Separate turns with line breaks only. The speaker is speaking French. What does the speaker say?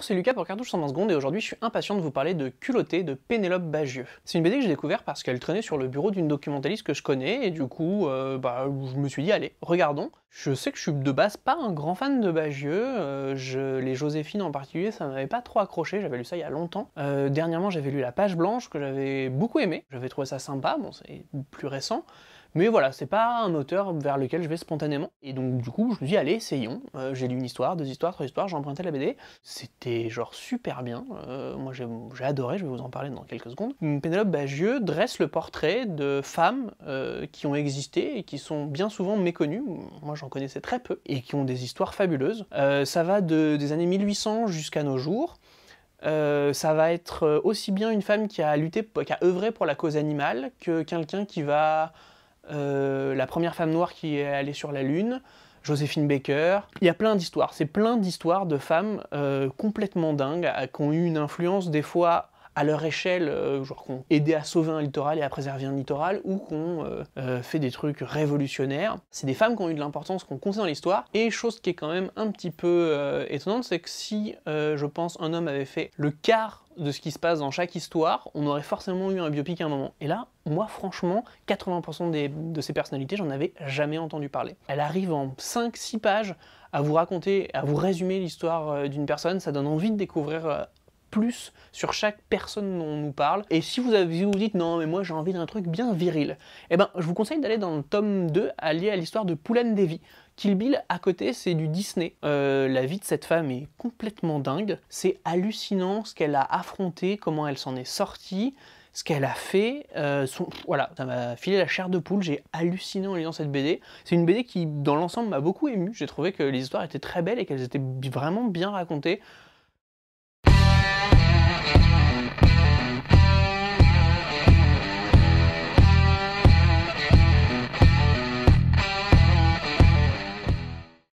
Bonjour, c'est Lucas pour Cartouche 120 secondes et aujourd'hui je suis impatient de vous parler de Culotté de Pénélope Bagieux. C'est une BD que j'ai découvert parce qu'elle traînait sur le bureau d'une documentaliste que je connais et du coup, euh, bah, je me suis dit allez, regardons. Je sais que je suis de base pas un grand fan de Bagieux, euh, je, les Joséphine en particulier ça m'avait pas trop accroché, j'avais lu ça il y a longtemps. Euh, dernièrement j'avais lu La Page Blanche que j'avais beaucoup aimé, j'avais trouvé ça sympa, bon c'est plus récent, mais voilà, c'est pas un auteur vers lequel je vais spontanément. Et donc du coup, je me dis allez, essayons. Euh, j'ai lu une histoire, deux histoires, trois histoires, j'ai emprunté la BD. C'était genre super bien. Euh, moi j'ai, adoré, je vais vous en parler dans quelques secondes. Pénélope Bagieux dresse le portrait de femmes euh, qui ont existé et qui sont bien souvent méconnues. Moi j'en connaissais très peu et qui ont des histoires fabuleuses. ça va des années 1800 jusqu'à nos jours. ça va être aussi bien une femme qui a lutté, qui a œuvré pour la cause animale, que quelqu'un qui va euh, la première femme noire qui est allée sur la Lune, Joséphine Baker. Il y a plein d'histoires. C'est plein d'histoires de femmes euh, complètement dingues, qui ont eu une influence des fois à leur échelle, euh, genre ont aidé à sauver un littoral et à préserver un littoral, ou qu'on euh, fait des trucs révolutionnaires. C'est des femmes qui ont eu de l'importance, qu'on compte dans l'histoire. Et chose qui est quand même un petit peu étonnante, c'est que si, je pense, un homme avait fait le quart de ce qui se passe dans chaque histoire, on aurait forcément eu un biopic à un moment. Et là, moi, franchement, 80% de ces personnalités, j'en avais jamais entendu parler. Elle arrive en 5-6 pages à vous raconter, à vous résumer l'histoire euh, d'une personne, ça donne envie de découvrir euh, plus sur chaque personne dont on nous parle. Et si vous, vous dites non, mais moi j'ai envie d'un truc bien viril, eh ben je vous conseille d'aller dans le tome 2 allié à l'histoire de Poulaine Devi, Kill Bill à côté, c'est du Disney. Euh, la vie de cette femme est complètement dingue. C'est hallucinant ce qu'elle a affronté, comment elle s'en est sortie, ce qu'elle a fait. Euh, voilà, ça m'a filé la chair de poule. J'ai halluciné en lisant cette BD. C'est une BD qui, dans l'ensemble, m'a beaucoup ému. J'ai trouvé que les histoires étaient très belles et qu'elles étaient vraiment bien racontées.